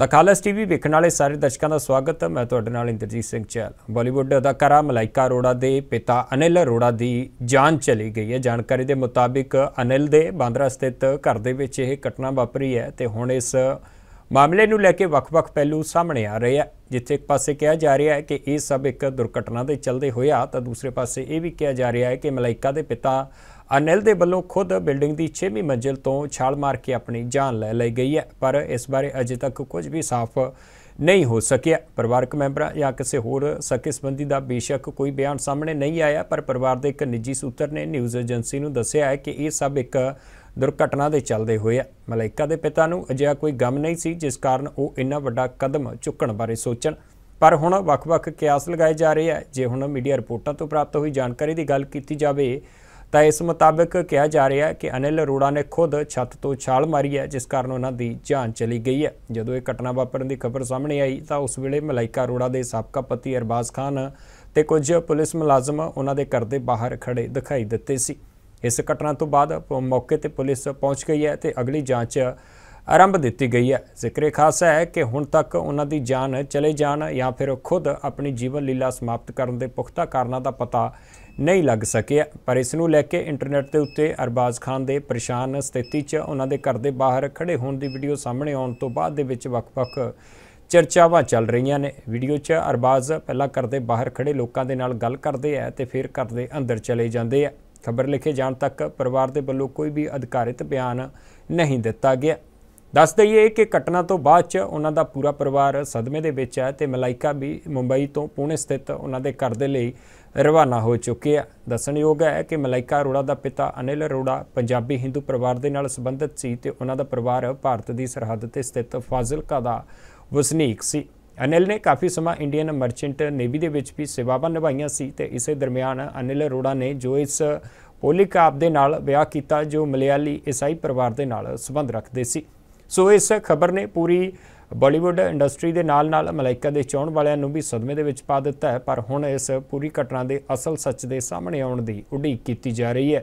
ਦਖਾਲਸ TV ਵੇਖਣ ਵਾਲੇ ਸਾਰੇ ਦਰਸ਼ਕਾਂ ਦਾ ਸਵਾਗਤ ਹੈ ਮੈਂ ਤੁਹਾਡੇ ਨਾਲ ਇੰਦਰਜੀਤ ਸਿੰਘ ਚੈਲ ਬਾਲੀਵੁੱਡ ਅਦਾਕਾਰਾ ਮਲਾਈਕਾ ਅਰੋੜਾ ਦੇ ਪਿਤਾ ਅਨਿਲ ਅਰੋੜਾ ਦੀ ਜਾਨ ਚਲੀ ਗਈ ਹੈ ਜਾਣਕਾਰੀ ਦੇ ਮੁਤਾਬਿਕ ਅਨਿਲ ਦੇ ਬਾਂਦਰਾ ਸਥਿਤ ਘਰ ਦੇ ਵਿੱਚ ਇਹ ਘਟਨਾ ਵਾਪਰੀ ਹੈ ਤੇ ਹੁਣ ਇਸ ਮਾਮਲੇ ਨੂੰ ਲੈ ਕੇ ਵੱਖ-ਵੱਖ ਪਹਿਲੂ ਸਾਹਮਣੇ ਆ ਰਹੇ ਆ ਜਿੱਥੇ ਇੱਕ ਪਾਸੇ ਕਿਹਾ ਜਾ ਰਿਹਾ ਹੈ ਕਿ ਇਹ ਸਭ ਇੱਕ ਦੁਰਘਟਨਾ ਦੇ ਚੱਲਦੇ ਹੋਇਆ ਤਾਂ ਦੂਸਰੇ ਪਾਸੇ ਇਹ ਵੀ ਕਿਹਾ ਜਾ ਰਿਹਾ ਹੈ ਕਿ ਮਲਾਈਕਾ ਦੇ ਪਿਤਾ ਅਨਿਲ ਦੇ ਵੱਲੋਂ ਖੁਦ ਬਿਲਡਿੰਗ ਦੀ 6ਵੀਂ ਮੰਜ਼ਿਲ ਤੋਂ ਛਾਲ ਮਾਰ ਕੇ ਆਪਣੀ ਜਾਨ ਲੈ ਲਈ ਗਈ ਹੈ ਪਰ ਇਸ ਬਾਰੇ ਅਜੇ ਤੱਕ ਕੁਝ ਵੀ ਸਾਫ਼ ਨਹੀਂ ਹੋ ਸਕਿਆ ਪਰਿਵਾਰਕ ਮੈਂਬਰਾਂ ਜਾਂ ਕਿਸੇ ਹੋਰ ਸਕੇ ਸੰਬੰਧੀ ਦਾ ਬੇਸ਼ੱਕ ਕੋਈ ਬਿਆਨ ਸਾਹਮਣੇ ਨਹੀਂ ਆਇਆ ਪਰ ਪਰਿਵਾਰ ਦੇ ਇੱਕ ਨਿੱਜੀ ਸੂਤਰ ਨੇ ਨਿਊਜ਼ ਏਜੰਸੀ ਨੂੰ ਦੱਸਿਆ ਹੈ ਕਿ ਇਹ ਸਭ ਇੱਕ ਦੁਰਘਟਨਾ ਦੇ ਚੱਲਦੇ ਹੋਏ ਮਲਾਇਕਾ ਦੇ ਪਿਤਾ ਨੂੰ ਅਜਿਹਾ ਕੋਈ ਗਮ ਨਹੀਂ ਸੀ ਜਿਸ ਕਾਰਨ ਉਹ ਇੰਨਾ ਵੱਡਾ ਕਦਮ ਚੁੱਕਣ ਬਾਰੇ ਸੋਚਣ ਪਰ ਹੁਣ ਵੱਖ-ਵੱਖ ਕਿਆਸ ਲਗਾਏ ਜਾ ਰਹੇ ਆ ਜੇ ਹੁਣ ਮੀਡੀਆ ਰਿਪੋਰਟਾਂ ਤੋਂ ਪ੍ਰਾਪਤ ਹੋਈ ਜਾਣਕਾਰੀ ਦੀ ਗੱਲ ਕੀਤੀ ਜਾਵੇ ਤਾਂ ਇਸ ਮੁਤਾਬਕ ਕਿਹਾ ਜਾ ਰਿਹਾ ਹੈ ਕਿ ਅਨਿਲ ਅਰੋੜਾ ਨੇ ਖੁਦ ਛੱਤ ਤੋਂ ਛਾਲ ਮਾਰੀ ਹੈ ਜਿਸ ਕਾਰਨ ਉਹਨਾਂ ਦੀ ਜਾਨ ਚਲੀ ਗਈ ਹੈ ਜਦੋਂ ਇਹ ਘਟਨਾ ਵਾਪਰਨ ਦੀ ਖਬਰ ਸਾਹਮਣੇ ਆਈ ਤਾਂ ਉਸ ਵੇਲੇ ਮਲਾਇਕਾ ਅਰੋੜਾ ਦੇ ਸਾਬਕਾ ਪਤੀ ਅਰਬਾਜ਼ ਖਾਨ ਤੇ ਕੁਝ ਪੁਲਿਸ ਮੁਲਾਜ਼ਮ ਉਹਨਾਂ ਦੇ ਘਰ ਦੇ ਬਾਹਰ ਖੜੇ ਦਿਖਾਈ ਦਿੱਤੇ ਸੀ ਇਸ ਘਟਨਾ ਤੋਂ ਬਾਅਦ ਮੌਕੇ ਤੇ ਪੁਲਿਸ ਪਹੁੰਚ ਗਈ ਹੈ ਤੇ ਅਗਲੀ ਜਾਂਚ ਆਰੰਭ ਦਿੱਤੀ ਗਈ ਹੈ ਜ਼ਿਕਰੇ ਖਾਸ ਹੈ ਕਿ ਹੁਣ ਤੱਕ ਉਹਨਾਂ ਦੀ ਜਾਨ ਚਲੇ ਜਾਣ ਜਾਂ ਫਿਰ ਖੁਦ ਆਪਣੀ ਜੀਵਨ ਲੀਲਾ ਸਮਾਪਤ ਕਰਨ ਦੇ ਪੁਖਤਾ ਕਾਰਨਾਂ ਦਾ ਪਤਾ ਨਹੀਂ ਲੱਗ ਸਕਿਆ ਪਰ ਇਸ ਨੂੰ ਲੈ ਕੇ ਇੰਟਰਨੈਟ ਦੇ ਉੱਤੇ ਅਰਬਾਜ਼ ਖਾਨ ਦੇ ਪਰੇਸ਼ਾਨ ਸਥਿਤੀ 'ਚ ਉਹਨਾਂ ਦੇ ਘਰ ਦੇ ਬਾਹਰ ਖੜੇ ਹੋਣ ਦੀ ਵੀਡੀਓ ਸਾਹਮਣੇ ਆਉਣ ਤੋਂ ਬਾਅਦ ਦੇ ਵਿੱਚ ਵੱਖ-ਵੱਖ ਚਰਚਾਵਾਂ ਚੱਲ ਰਹੀਆਂ ਨੇ ਵੀਡੀਓ 'ਚ ਅਰਬਾਜ਼ ਪਹਿਲਾਂ ਘਰ ਦੇ ਬਾਹਰ ਖੜੇ ਲੋਕਾਂ ਦੇ ਨਾਲ ਗੱਲ ਕਰਦੇ ਆ ਤੇ ਫਿਰ ਘਰ ਦੇ ਅੰਦਰ ਚਲੇ ਜਾਂਦੇ ਆ ਖਬਰ ਲਿਖੇ ਜਾਣ ਤੱਕ ਪਰਿਵਾਰ ਦੇ ਵੱਲੋਂ ਕੋਈ ਵੀ ਅਧਿਕਾਰਿਤ ਬਿਆਨ ਨਹੀਂ ਦਿੱਤਾ ਗਿਆ ਦੱਸ ਦਈਏ ਕਿ ਘਟਨਾ ਤੋਂ ਬਾਅਦ ਚ ਉਹਨਾਂ ਦਾ ਪੂਰਾ ਪਰਿਵਾਰ ਸਦਮੇ ਦੇ ਵਿੱਚ ਹੈ ਤੇ ਮਲਾਈਕਾ ਵੀ ਮੁੰਬਈ ਤੋਂ ਪੁਣੇ ਸਥਿਤ ਉਹਨਾਂ ਦੇ ਘਰ ਦੇ ਲਈ ਰਵਾਨਾ ਹੋ ਚੁੱਕੇ ਆ ਦੱਸਣਯੋਗ ਹੈ ਕਿ ਮਲਾਈਕਾ ਅਰੋੜਾ ਦਾ ਪਿਤਾ ਅਨਿਲ ਅਰੋੜਾ ਪੰਜਾਬੀ ਹਿੰਦੂ ਪਰਿਵਾਰ ਦੇ ਨਾਲ ਸੰਬੰਧਿਤ ਸੀ ਤੇ ਉਹਨਾਂ ਦਾ ਪਰਿਵਾਰ ਭਾਰਤ ਦੀ ਸਰਹੱਦ ਤੇ ਸਥਿਤ ਫਾਜ਼ਿਲਕਾ ਦਾ ਵਸਨੀਕ ਸੀ ਅਨਿਲ ਨੇ ਕਾਫੀ ਸਮਾਂ ਇੰਡੀਅਨ ਮਰਚੈਂਟ ਨੇਵੀ ਦੇ ਵਿੱਚ ਵੀ ਸੇਵਾਵਾਂ ਨਿਭਾਈਆਂ ਸੀ ਤੇ ਇਸੇ ਦਰਮਿਆਨ ਅਨਿਲ ਅਰੋੜਾ ਨੇ ਜੋ ਇਸ ਪੋਲੀਕਾਪ ਦੇ ਨਾਲ ਵਿਆਹ ਕੀਤਾ ਜੋ ਮਲਿਆਲੀ ਈਸਾਈ ਪਰਿਵਾਰ ਦੇ ਨਾਲ ਸੰਬੰਧ ਰੱਖਦੇ ਸੀ ਸੋ ਇਸ ਖਬਰ ਨੇ ਪੂਰੀ ਬਾਲੀਵੁੱਡ ਇੰਡਸਟਰੀ ਦੇ ਨਾਲ-ਨਾਲ ਮਲਾਈਕਾ ਦੇ ਚਾਹਣ ਵਾਲਿਆਂ ਨੂੰ ਵੀ ਸਦਮੇ ਦੇ ਵਿੱਚ ਪਾ ਦਿੱਤਾ ਹੈ ਪਰ ਹੁਣ ਇਸ ਪੂਰੀ ਘਟਨਾ ਦੇ ਅਸਲ ਸੱਚ ਦੇ ਸਾਹਮਣੇ ਆਉਣ ਦੀ ਉਡੀਕ ਕੀਤੀ ਜਾ ਰਹੀ ਹੈ